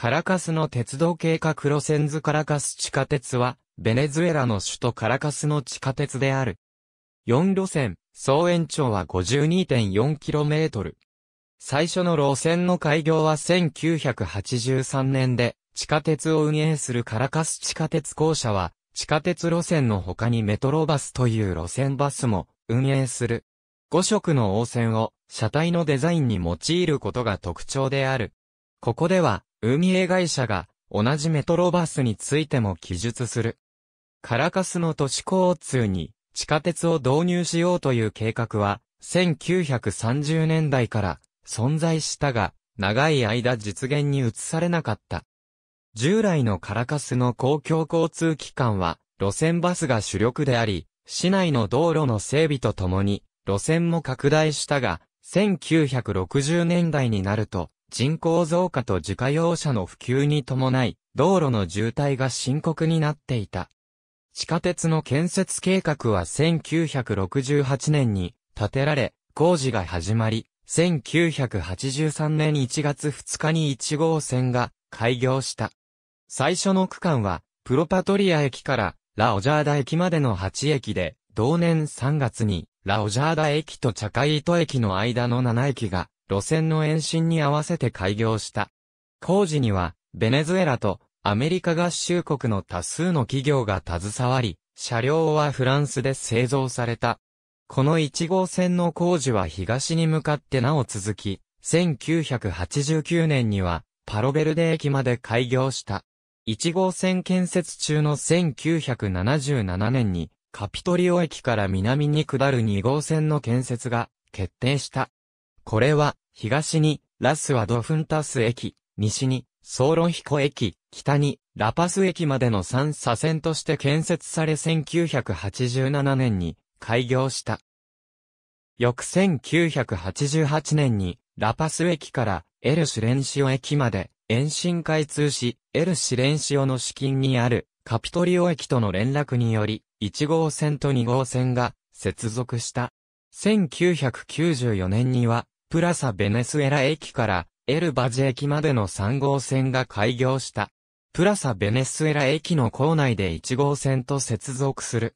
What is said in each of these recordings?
カラカスの鉄道計画路線図カラカス地下鉄は、ベネズエラの首都カラカスの地下鉄である。4路線、総延長は 52.4km。最初の路線の開業は1983年で、地下鉄を運営するカラカス地下鉄公社は、地下鉄路線の他にメトロバスという路線バスも運営する。5色の応線を車体のデザインに用いることが特徴である。ここでは運営会社が同じメトロバスについても記述する。カラカスの都市交通に地下鉄を導入しようという計画は1930年代から存在したが長い間実現に移されなかった。従来のカラカスの公共交通機関は路線バスが主力であり市内の道路の整備とともに路線も拡大したが1960年代になると人口増加と自家用車の普及に伴い、道路の渋滞が深刻になっていた。地下鉄の建設計画は1968年に建てられ、工事が始まり、1983年1月2日に1号線が開業した。最初の区間は、プロパトリア駅からラオジャーダ駅までの8駅で、同年3月にラオジャーダ駅とチャカイート駅の間の7駅が路線の延伸に合わせて開業した。工事には、ベネズエラとアメリカ合衆国の多数の企業が携わり、車両はフランスで製造された。この1号線の工事は東に向かってなお続き、1989年にはパロベルデ駅まで開業した。1号線建設中の1977年にカピトリオ駅から南に下る2号線の建設が決定した。これは、東に、ラスワドフンタス駅、西に、ソーロンヒコ駅、北に、ラパス駅までの3左線として建設され1987年に開業した。翌1988年に、ラパス駅からエルシレンシオ駅まで延伸開通し、エルシレンシオの資金にあるカピトリオ駅との連絡により、1号線と2号線が接続した。1994年にはプラサベネスエラ駅からエルバジ駅までの3号線が開業した。プラサベネスエラ駅の構内で1号線と接続する。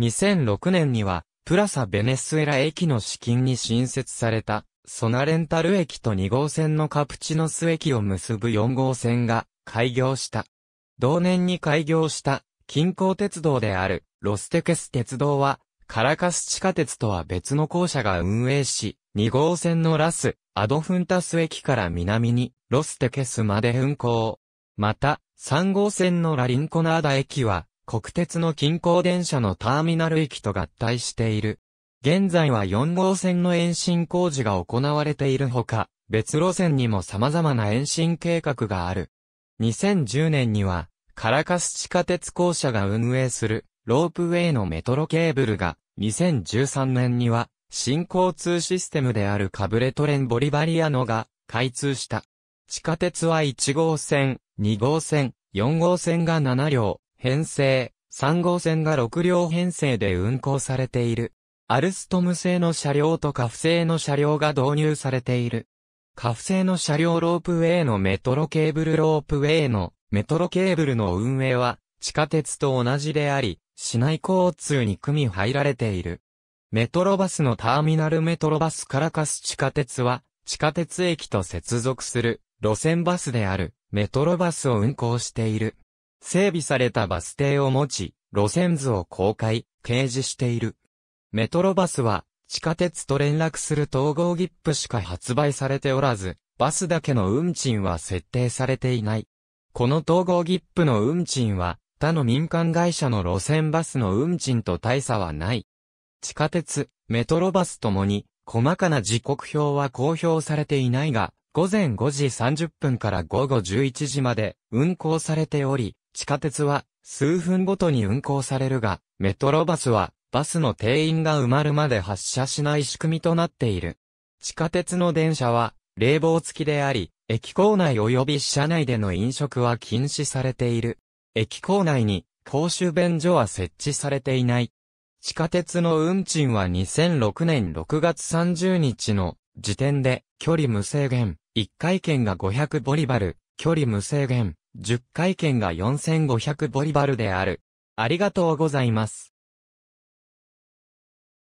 2006年には、プラサベネスエラ駅の資金に新設された、ソナレンタル駅と2号線のカプチノス駅を結ぶ4号線が開業した。同年に開業した、近郊鉄道である、ロステケス鉄道は、カラカス地下鉄とは別の校舎が運営し、2号線のラス、アドフンタス駅から南に、ロステケスまで運行。また、3号線のラリンコナーダ駅は、国鉄の近郊電車のターミナル駅と合体している。現在は4号線の延伸工事が行われているほか、別路線にも様々な延伸計画がある。2010年には、カラカス地下鉄公社が運営するロープウェイのメトロケーブルが2013年には、新交通システムであるカブレトレンボリバリアノが開通した。地下鉄は1号線、2号線、4号線が7両、編成、3号線が6両編成で運行されている。アルストム製の車両とカフ製の車両が導入されている。カフ製の車両ロープウェイのメトロケーブルロープウェイのメトロケーブルの運営は地下鉄と同じであり、市内交通に組み入られている。メトロバスのターミナルメトロバスカラカス地下鉄は、地下鉄駅と接続する路線バスであるメトロバスを運行している。整備されたバス停を持ち、路線図を公開、掲示している。メトロバスは、地下鉄と連絡する統合ギップしか発売されておらず、バスだけの運賃は設定されていない。この統合ギップの運賃は、他の民間会社の路線バスの運賃と大差はない。地下鉄、メトロバスともに、細かな時刻表は公表されていないが、午前5時30分から午後11時まで運行されており、地下鉄は数分ごとに運行されるが、メトロバスはバスの定員が埋まるまで発車しない仕組みとなっている。地下鉄の電車は冷房付きであり、駅構内及び車内での飲食は禁止されている。駅構内に公衆便所は設置されていない。地下鉄の運賃は2006年6月30日の時点で距離無制限、1回券が500ボリバル、距離無制限、10回券が4500ボリバルである。ありがとうございます。